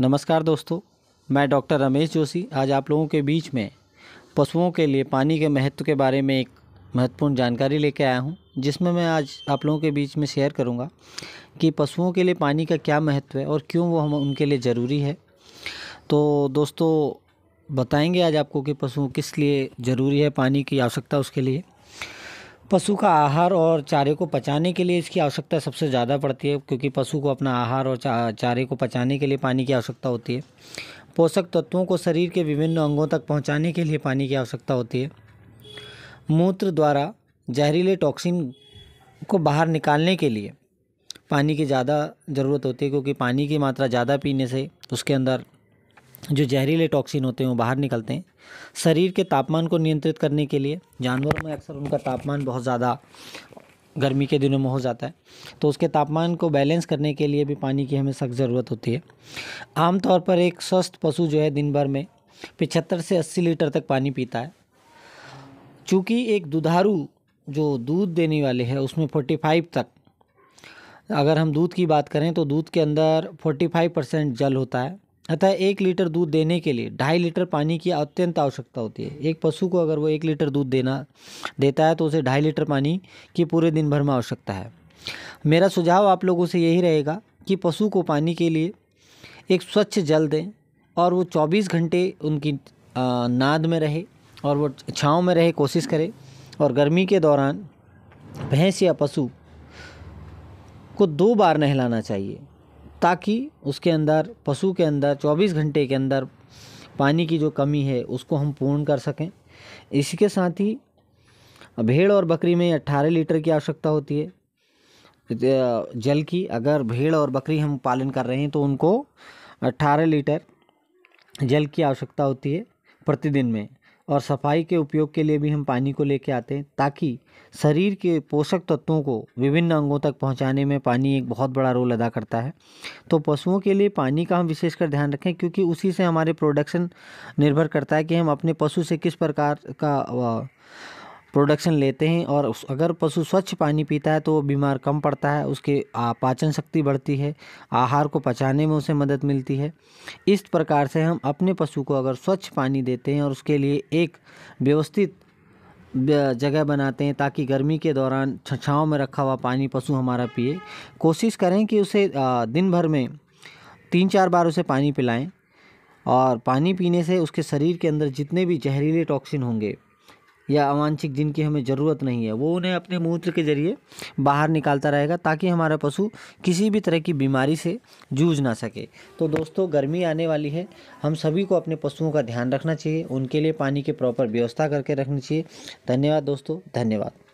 नमस्कार दोस्तों मैं डॉक्टर रमेश जोशी आज आप लोगों के बीच में पशुओं के लिए पानी के महत्व के बारे में एक महत्वपूर्ण जानकारी लेके आया हूँ जिसमें मैं आज आप लोगों के बीच में शेयर करूँगा कि पशुओं के लिए पानी का क्या महत्व है और क्यों वो हम उनके लिए ज़रूरी है तो दोस्तों बताएंगे आज आपको कि पशु किस लिए ज़रूरी है पानी की आवश्यकता उसके लिए पशु का आहार और चारे को पचाने के लिए इसकी आवश्यकता सबसे ज़्यादा पड़ती है क्योंकि पशु को अपना आहार और चारे को पचाने के लिए पानी की आवश्यकता होती है पोषक तत्वों को शरीर के विभिन्न अंगों तक पहुंचाने के लिए पानी की आवश्यकता होती है मूत्र द्वारा जहरीले टॉक्सिन को बाहर निकालने के लिए पानी की ज़्यादा ज़रूरत होती है क्योंकि पानी की मात्रा ज़्यादा पीने से उसके अंदर जो जहरीले टॉक्सिन होते हैं वो बाहर निकलते हैं शरीर के तापमान को नियंत्रित करने के लिए जानवरों में अक्सर उनका तापमान बहुत ज़्यादा गर्मी के दिनों में हो जाता है तो उसके तापमान को बैलेंस करने के लिए भी पानी की हमें सख्त ज़रूरत होती है आमतौर पर एक स्वस्थ पशु जो है दिन भर में पिछहत्तर से अस्सी लीटर तक पानी पीता है चूँकि एक दुधारू जो दूध देने वाले है उसमें फोर्टी फाइव तक अगर हम दूध की बात करें तो दूध के अंदर फोर्टी फाइव परसेंट जल होता है अतः एक लीटर दूध देने के लिए ढाई लीटर पानी की अत्यंत आवश्यकता होती है एक पशु को अगर वो एक लीटर दूध देना देता है तो उसे ढाई लीटर पानी की पूरे दिन भर में आवश्यकता है मेरा सुझाव आप लोगों से यही रहेगा कि पशु को पानी के लिए एक स्वच्छ जल दें और वो 24 घंटे उनकी नाद में रहे और वो छाँव में रहे कोशिश करें और गर्मी के दौरान भैंस या पशु को दो बार नहलाना चाहिए ताकि उसके अंदर पशु के अंदर 24 घंटे के अंदर पानी की जो कमी है उसको हम पूर्ण कर सकें इसी के साथ ही भेड़ और बकरी में 18 लीटर की आवश्यकता होती है जल की अगर भेड़ और बकरी हम पालन कर रहे हैं तो उनको 18 लीटर जल की आवश्यकता होती है प्रतिदिन में और सफाई के उपयोग के लिए भी हम पानी को लेके आते हैं ताकि शरीर के पोषक तत्वों को विभिन्न अंगों तक पहुंचाने में पानी एक बहुत बड़ा रोल अदा करता है तो पशुओं के लिए पानी का हम विशेषकर ध्यान रखें क्योंकि उसी से हमारे प्रोडक्शन निर्भर करता है कि हम अपने पशु से किस प्रकार का प्रोडक्शन लेते हैं और अगर पशु स्वच्छ पानी पीता है तो वो बीमार कम पड़ता है उसके पाचन शक्ति बढ़ती है आहार को पचाने में उसे मदद मिलती है इस प्रकार से हम अपने पशु को अगर स्वच्छ पानी देते हैं और उसके लिए एक व्यवस्थित जगह बनाते हैं ताकि गर्मी के दौरान छछाओं में रखा हुआ पानी पशु हमारा पिए कोशिश करें कि उसे दिन भर में तीन चार बार उसे पानी पिलाएं और पानी पीने से उसके शरीर के अंदर जितने भी जहरीले टॉक्सिन होंगे या अवांछित जिनकी हमें ज़रूरत नहीं है वो उन्हें अपने मूत्र के ज़रिए बाहर निकालता रहेगा ताकि हमारा पशु किसी भी तरह की बीमारी से जूझ ना सके तो दोस्तों गर्मी आने वाली है हम सभी को अपने पशुओं का ध्यान रखना चाहिए उनके लिए पानी की प्रॉपर व्यवस्था करके रखनी चाहिए धन्यवाद दोस्तों धन्यवाद